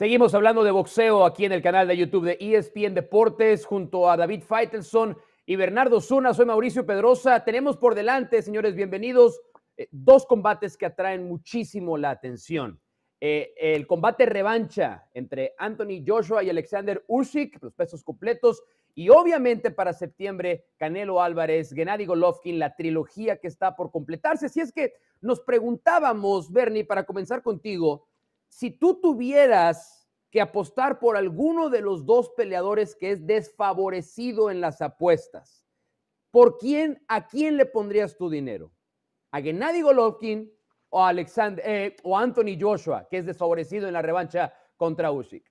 Seguimos hablando de boxeo aquí en el canal de YouTube de ESPN Deportes junto a David Feitelson y Bernardo Zuna. Soy Mauricio Pedrosa. Tenemos por delante, señores, bienvenidos, eh, dos combates que atraen muchísimo la atención. Eh, el combate revancha entre Anthony Joshua y Alexander Usyk, los pesos completos, y obviamente para septiembre, Canelo Álvarez, Gennady Golovkin, la trilogía que está por completarse. Si es que nos preguntábamos, Bernie, para comenzar contigo, si tú tuvieras que apostar por alguno de los dos peleadores que es desfavorecido en las apuestas, ¿por quién, a quién le pondrías tu dinero? ¿A Gennady Golovkin o, Alexander, eh, o Anthony Joshua, que es desfavorecido en la revancha contra Usyk?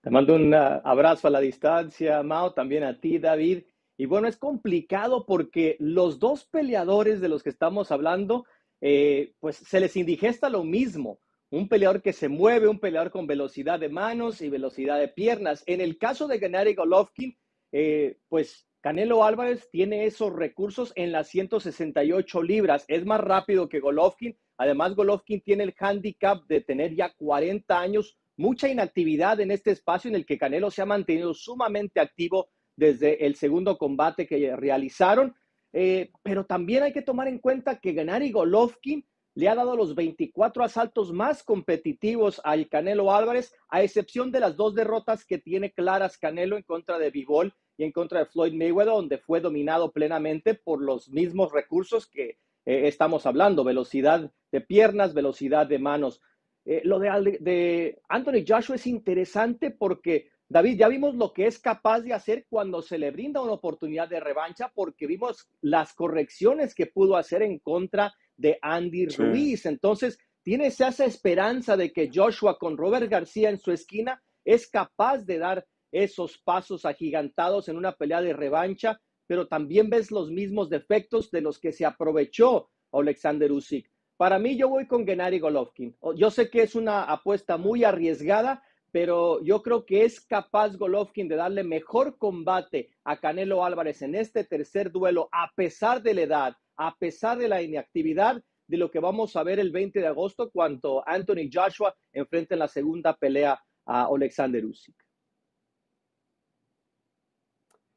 Te mando un ah, abrazo a la distancia, Mao, también a ti, David. Y bueno, es complicado porque los dos peleadores de los que estamos hablando, eh, pues se les indigesta lo mismo. Un peleador que se mueve, un peleador con velocidad de manos y velocidad de piernas. En el caso de Gennady Golovkin, eh, pues Canelo Álvarez tiene esos recursos en las 168 libras. Es más rápido que Golovkin. Además, Golovkin tiene el handicap de tener ya 40 años, mucha inactividad en este espacio en el que Canelo se ha mantenido sumamente activo desde el segundo combate que realizaron. Eh, pero también hay que tomar en cuenta que Gennady Golovkin le ha dado los 24 asaltos más competitivos al Canelo Álvarez, a excepción de las dos derrotas que tiene claras Canelo en contra de Bivol y en contra de Floyd Mayweather, donde fue dominado plenamente por los mismos recursos que eh, estamos hablando, velocidad de piernas, velocidad de manos. Eh, lo de Anthony Joshua es interesante porque David, ya vimos lo que es capaz de hacer cuando se le brinda una oportunidad de revancha, porque vimos las correcciones que pudo hacer en contra de Andy Ruiz. Entonces, ¿tienes esa esperanza de que Joshua con Robert García en su esquina es capaz de dar esos pasos agigantados en una pelea de revancha? Pero también ves los mismos defectos de los que se aprovechó Alexander Usyk. Para mí, yo voy con Gennady Golovkin. Yo sé que es una apuesta muy arriesgada, pero yo creo que es capaz Golovkin de darle mejor combate a Canelo Álvarez en este tercer duelo, a pesar de la edad, a pesar de la inactividad de lo que vamos a ver el 20 de agosto cuando Anthony Joshua enfrenta en la segunda pelea a Alexander Usyk.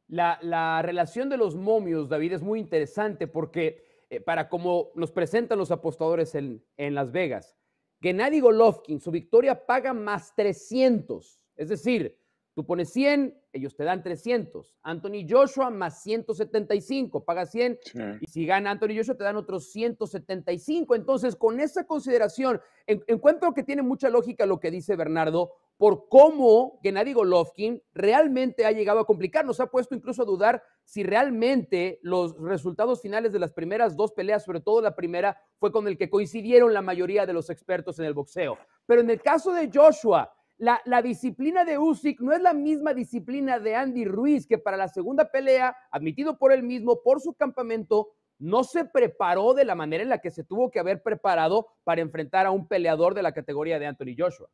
La, relación de los momios, David, es muy interesante porque eh, para como nos presentan los apostadores en Las Vegas, que Nadie Golovkin, su victoria paga más 300. Es decir, tú pones 100, ellos te dan 300. Anthony Joshua más 175, paga 100. Y si gana Anthony Joshua, te dan otros 175. Entonces, con esa consideración, encuentro que tiene mucha lógica lo que dice Bernardo, por cómo Gennady Golovkin realmente ha llegado a complicar. Nos ha puesto incluso a dudar si realmente los resultados finales de las primeras dos peleas, sobre todo la primera, fue con el que coincidieron la mayoría de los expertos en el boxeo. Pero en el caso de Joshua, la, disciplina de Usyk no es la misma disciplina de Andy Ruiz, que para la segunda pelea, admitido por él mismo, por su campamento, no se preparó de la manera en la que se tuvo que haber preparado para enfrentar a un peleador de la categoría de Anthony Joshua.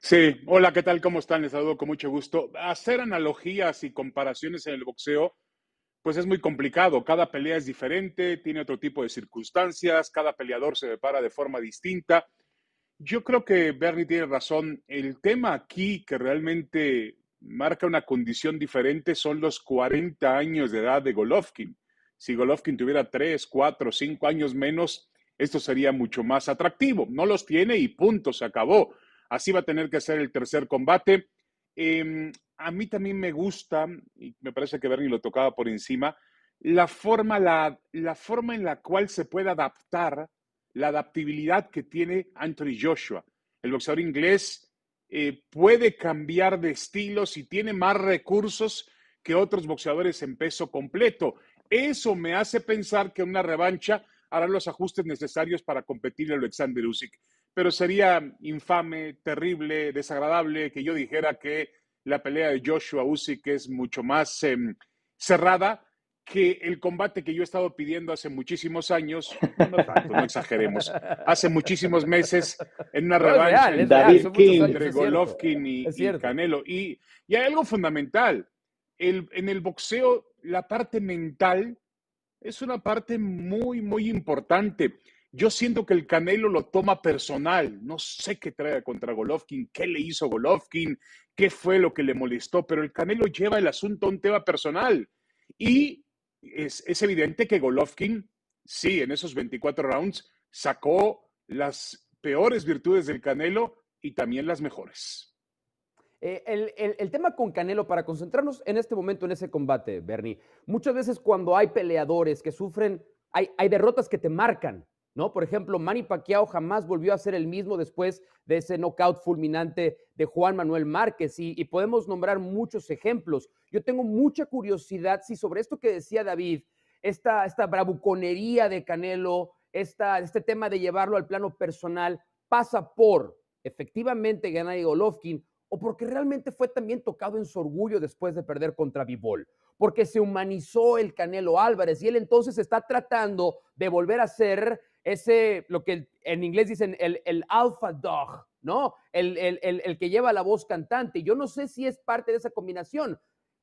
Sí, hola, ¿qué tal? ¿Cómo están? Les saludo con mucho gusto. Hacer analogías y comparaciones en el boxeo, pues es muy complicado. Cada pelea es diferente, tiene otro tipo de circunstancias, cada peleador se prepara de forma distinta. Yo creo que Bernie tiene razón. El tema aquí que realmente marca una condición diferente son los 40 años de edad de Golovkin. Si Golovkin tuviera 3, 4, 5 años menos, esto sería mucho más atractivo. No los tiene y punto, se acabó. Así va a tener que ser el tercer combate. Em, a mí también me gusta, y me parece que Bernie lo tocaba por encima, la forma, la, forma en la cual se puede adaptar, la adaptabilidad que tiene Anthony Joshua. El boxeador inglés eh, puede cambiar de estilo si tiene más recursos que otros boxeadores en peso completo. Eso me hace pensar que una revancha hará los ajustes necesarios para competir a Alexander Usyk pero sería infame, terrible, desagradable que yo dijera que la pelea de Joshua Usyk es mucho más em, cerrada que el combate que yo he estado pidiendo hace muchísimos años, no tanto, no exageremos, hace muchísimos meses en una revancha David entre Golovkin y, y, Canelo. Y, y, hay algo fundamental, el, en el boxeo la parte mental es una parte muy, muy importante. Yo siento que el Canelo lo toma personal. No sé qué trae contra Golovkin, qué le hizo Golovkin, qué fue lo que le molestó, pero el Canelo lleva el asunto a un tema personal. Y es, evidente que Golovkin, sí, en esos 24 rounds sacó las peores virtudes del Canelo y también las mejores. Eh, el, tema con Canelo, para concentrarnos en este momento en ese combate, Bernie, muchas veces cuando hay peleadores que sufren, hay derrotas que te marcan, ¿no? Por ejemplo, Manny Pacquiao jamás volvió a ser el mismo después de ese knockout fulminante de Juan Manuel Márquez y, podemos nombrar muchos ejemplos. Yo tengo mucha curiosidad, si sobre esto que decía David, esta, esta bravuconería de Canelo, esta, este tema de llevarlo al plano personal, pasa por efectivamente a Golovkin o porque realmente fue también tocado en su orgullo después de perder contra Bivol porque se humanizó el Canelo Álvarez y él entonces está tratando de volver a ser ese, lo que en inglés dicen, el, el alpha dog, ¿no? El, el, que lleva la voz cantante. Yo no sé si es parte de esa combinación,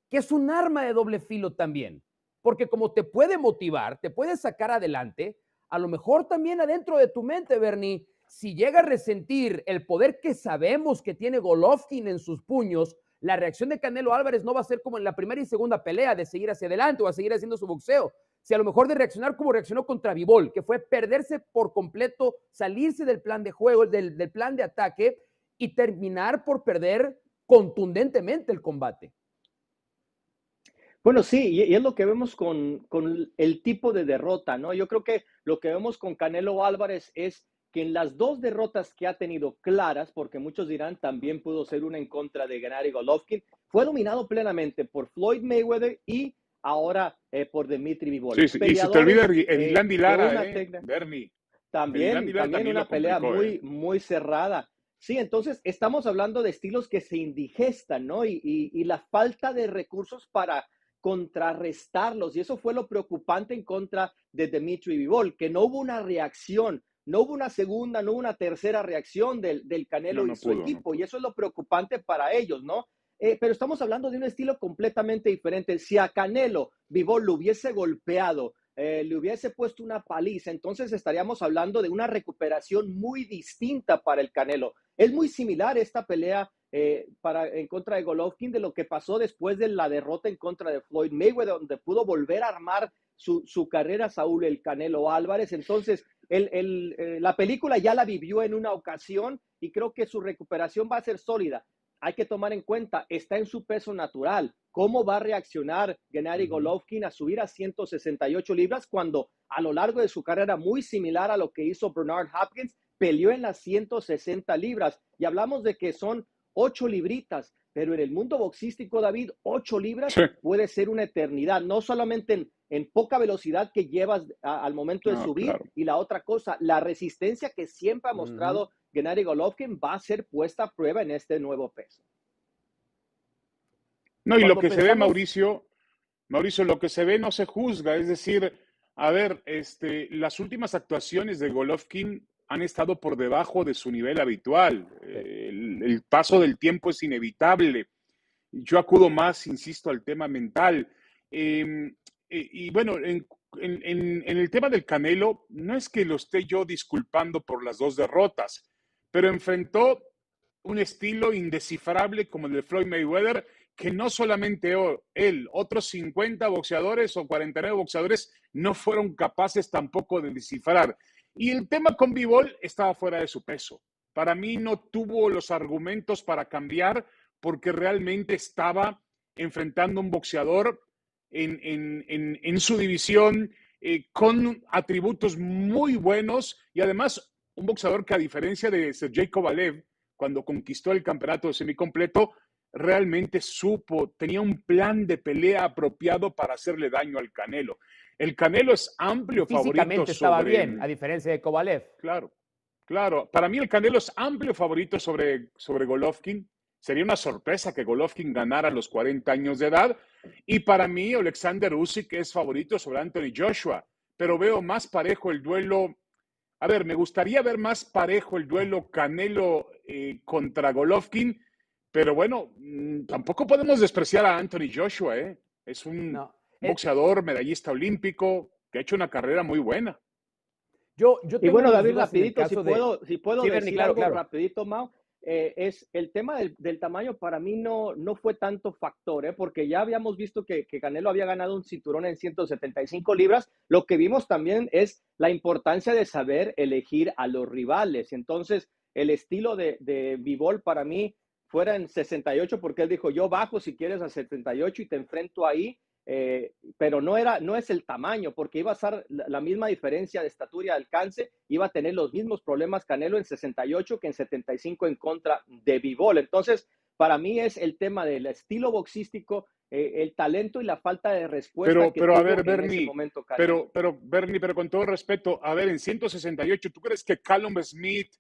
que es un arma de doble filo también, porque como te puede motivar, te puede sacar adelante, a lo mejor también adentro de tu mente, Bernie, si llega a resentir el poder que sabemos que tiene Golovkin en sus puños, la reacción de Canelo Álvarez no va a ser como en la primera y segunda pelea, de seguir hacia adelante o a seguir haciendo su boxeo, si a lo mejor de reaccionar como reaccionó contra Vivol, que fue perderse por completo, salirse del plan de juego, del, plan de ataque y terminar por perder contundentemente el combate. Bueno, sí, y, es lo que vemos con, con, el tipo de derrota, ¿no? Yo creo que lo que vemos con Canelo Álvarez es que en las dos derrotas que ha tenido claras, porque muchos dirán también pudo ser una en contra de Gennady Golovkin, fue dominado plenamente por Floyd Mayweather y ahora eh, por Dimitri Vivol. y se te olvida el eh, Landy Lara, Bernie. Eh, también, también, una pelea muy, muy cerrada. Sí, entonces estamos hablando de estilos que se indigestan, ¿no? Y, la falta de recursos para contrarrestarlos. Y eso fue lo preocupante en contra de Dimitri Vivol, que no hubo una reacción, no hubo una segunda, no hubo una tercera reacción del, Canelo y su equipo. Y eso es lo preocupante para ellos, ¿no? Eh, pero estamos hablando de un estilo completamente diferente. Si a Canelo Vivol lo hubiese golpeado, eh, le hubiese puesto una paliza, entonces estaríamos hablando de una recuperación muy distinta para el Canelo. Es muy similar esta pelea eh, para, en contra de Golovkin de lo que pasó después de la derrota en contra de Floyd Mayweather, donde pudo volver a armar su, carrera Saúl el Canelo Álvarez. Entonces, la película ya la vivió en una ocasión y creo que su recuperación va a ser sólida hay que tomar en cuenta, está en su peso natural. ¿Cómo va a reaccionar Gennady Golovkin a subir a 168 libras cuando a lo largo de su carrera, muy similar a lo que hizo Bernard Hopkins, peleó en las 160 libras? Y hablamos de que son 8 libritas, pero en el mundo boxístico, David, 8 libras puede ser una eternidad, no solamente en, poca velocidad que llevas al momento de subir, y la otra cosa, la resistencia que siempre ha mostrado. Gennady Golovkin va a ser puesta a prueba en este nuevo peso. No, y lo que se ve, Mauricio, Mauricio, lo que se ve no se juzga, es decir, a ver, este, las últimas actuaciones de Golovkin han estado por debajo de su nivel habitual. Eh, el, paso del tiempo es inevitable. Yo acudo más, insisto, al tema mental. Em, e, y, bueno, en, el tema del Canelo, no es que lo esté yo disculpando por las dos derrotas pero enfrentó un estilo indescifrable como el de Floyd Mayweather, que no solamente él, otros 50 boxeadores o 49 boxeadores no fueron capaces tampoco de descifrar. Y el tema con B-Ball estaba fuera de su peso. Para mí no tuvo los argumentos para cambiar porque realmente estaba enfrentando un boxeador en, su división eh, con atributos muy buenos y además un boxeador que a diferencia de Sergey este, Kovalev, cuando conquistó el campeonato de semicompleto, realmente supo, tenía un plan de pelea apropiado para hacerle daño al Canelo. El Canelo es amplio Físicamente favorito. estaba bien, a diferencia de Kovalev. Claro, claro. Para mí el Canelo es amplio favorito sobre, sobre Golovkin. Sería una sorpresa que Golovkin ganara a los 40 años de edad. Y para mí Alexander Usyk es favorito sobre Anthony Joshua. Pero veo más parejo el duelo a ver, me gustaría ver más parejo el duelo Canelo eh, contra Golovkin, pero bueno, mm, tampoco podemos despreciar a Anthony Joshua, ¿eh? Es un eh, boxeador, medallista olímpico, que ha hecho una carrera muy buena. Yo, yo y bueno, David, rapidito, si puedo, si puedo algo rapidito, Mao. Eh, es el tema del, tamaño para mí no, no fue tanto factor, ¿eh? porque ya habíamos visto que, que, Canelo había ganado un cinturón en 175 libras. Lo que vimos también es la importancia de saber elegir a los rivales. Entonces, el estilo de, de Bivol para mí fuera en 68, porque él dijo, yo bajo si quieres a 78 y te enfrento ahí. Eh, pero no, era, no es el tamaño, porque iba a ser la misma diferencia de estatura y alcance, iba a tener los mismos problemas Canelo en 68 que en 75 en contra de Bivol. Entonces, para mí es el tema del estilo boxístico, eh, el talento y la falta de respuesta. Pero, pero a ver, Bernie, pero, pero, Bernie, pero con todo respeto, a ver, en 168, ¿tú crees que Callum Smith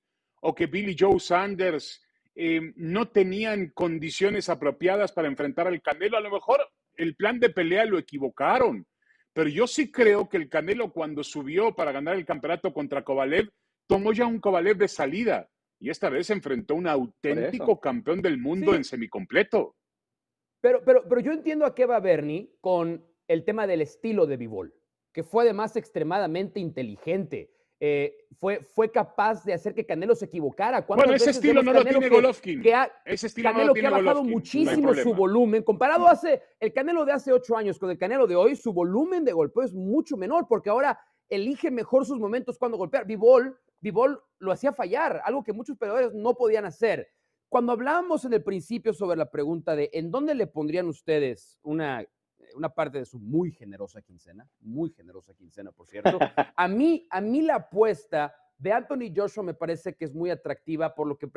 o que Billy Joe Sanders eh, no tenían condiciones apropiadas para enfrentar al Canelo? A lo mejor el plan de pelea lo equivocaron. Pero yo sí creo que el Canelo cuando subió para ganar el campeonato contra Kovalev, tomó ya un Kovalev de salida. Y esta vez enfrentó a un auténtico campeón del mundo en semicompleto. Pero, pero, pero yo entiendo a qué va Bernie con el tema del estilo de Bivol, que fue además extremadamente inteligente eh, fue, fue capaz de hacer que Canelo se equivocara. Bueno, ese estilo no lo tiene ha, que ha bajado muchísimo su volumen. Comparado hace, el Canelo de hace ocho años con el Canelo de hoy, su volumen de golpeo es mucho menor porque ahora elige mejor sus momentos cuando golpear. Bivol, lo hacía fallar, algo que muchos peleadores no podían hacer. Cuando hablábamos en el principio sobre la pregunta de en dónde le pondrían ustedes una una parte de su muy generosa quincena, muy generosa quincena, por cierto. A mí, a mí la apuesta de Anthony Joshua me parece que es muy atractiva por lo que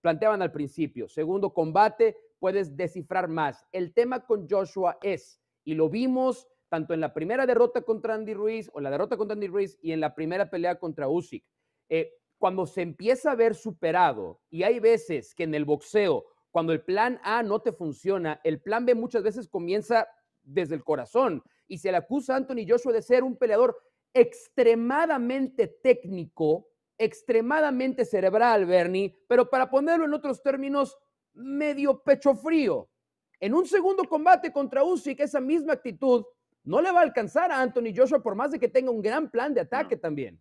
planteaban al principio. Segundo combate, puedes descifrar más. El tema con Joshua es, y lo vimos tanto en la primera derrota contra Andy Ruiz, o la derrota contra Andy Ruiz, y en la primera pelea contra Usyk. Eh, cuando se empieza a ver superado, y hay veces que en el boxeo, cuando el plan A no te funciona, el plan B muchas veces comienza desde el corazón y se le acusa a Anthony Joshua de ser un peleador extremadamente técnico, extremadamente cerebral, Bernie, pero para ponerlo en otros términos, medio pecho frío. En un segundo combate contra Usyk, esa misma actitud no le va a alcanzar a Anthony Joshua por más de que tenga un gran plan de ataque también.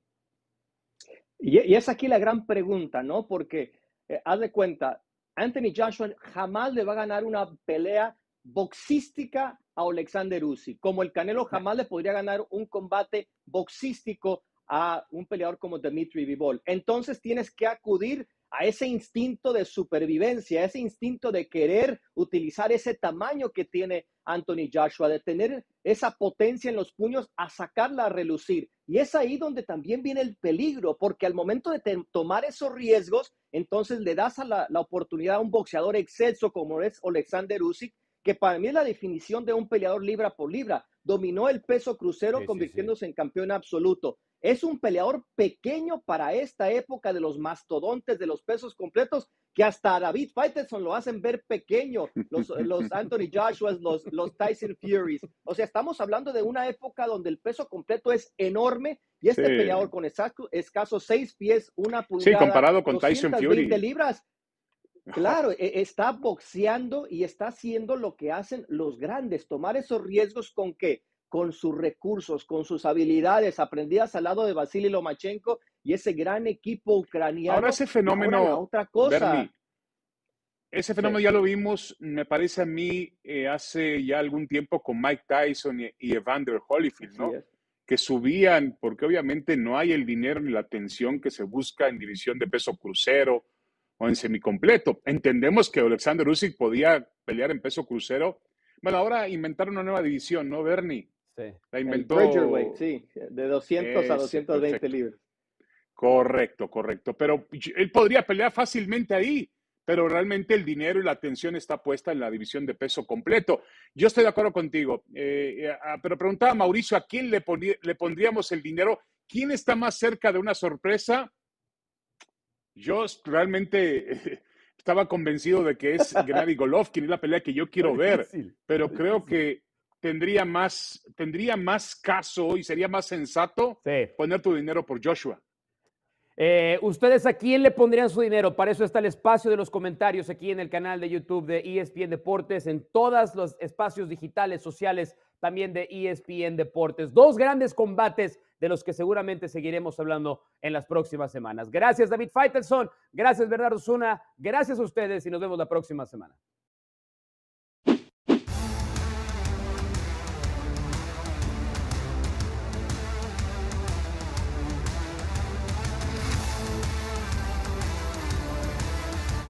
Y, es aquí la gran pregunta, ¿no? Porque eh, haz de cuenta, Anthony Joshua jamás le va a ganar una pelea boxística a Alexander Uzi. Como el Canelo jamás le podría ganar un combate boxístico a un peleador como Dimitri Vivol. Entonces tienes que acudir a ese instinto de supervivencia, a ese instinto de querer utilizar ese tamaño que tiene Anthony Joshua, de tener esa potencia en los puños a sacarla a relucir. Y es ahí donde también viene el peligro, porque al momento de tomar esos riesgos, entonces le das a la, oportunidad a un boxeador excelso como es Alexander Usyk que para mí es la definición de un peleador libra por libra. Dominó el peso crucero convirtiéndose en campeón absoluto. Es un peleador pequeño para esta época de los mastodontes, de los pesos completos, que hasta David Faitelson lo hacen ver pequeño, los, Anthony Joshua, los, Tyson Furies. O sea, estamos hablando de una época donde el peso completo es enorme y este peleador con escasos seis pies, una pulgada, sí, comparado con Tyson Fury. libras, Claro, e-, está boxeando y está haciendo lo que hacen los grandes, tomar esos riesgos con qué? Con sus recursos, con sus habilidades aprendidas al lado de Vasily Lomachenko y ese gran equipo ucraniano. Ahora ese fenómeno, otra cosa. ese fenómeno ya lo vimos, me parece a mí, eh, hace ya algún tiempo con Mike Tyson y, Evander Holyfield, ¿no? que subían, porque obviamente no hay el dinero ni la atención que se busca en división de peso crucero o en semicompleto. Entendemos que Alexander Usyk podía pelear en peso crucero. Bueno, ahora inventaron una nueva división, ¿no, Bernie? Sí. La inventó. sí, de 200 a 220 libras. Correcto, correcto. Pero él podría pelear fácilmente ahí, pero realmente el dinero y la atención está puesta en la división de peso completo. Yo estoy de acuerdo contigo, eh, eh, ah, pero preguntaba Mauricio, ¿a quién le, le pondríamos el dinero? ¿Quién está más cerca de una sorpresa? Yo realmente estaba convencido de que es Gennady Golovkin, es la pelea que yo quiero ver, pero creo que tendría más, tendría más caso y sería más sensato poner tu dinero por Joshua. Eh, ¿Ustedes a quién le pondrían su dinero? Para eso está el espacio de los comentarios aquí en el canal de YouTube de ESPN Deportes, en todos los espacios digitales, sociales también de ESPN Deportes. Dos grandes combates de los que seguramente seguiremos hablando en las próximas semanas. Gracias David Faitelson, gracias Bernardo Zuna, gracias a ustedes y nos vemos la próxima semana.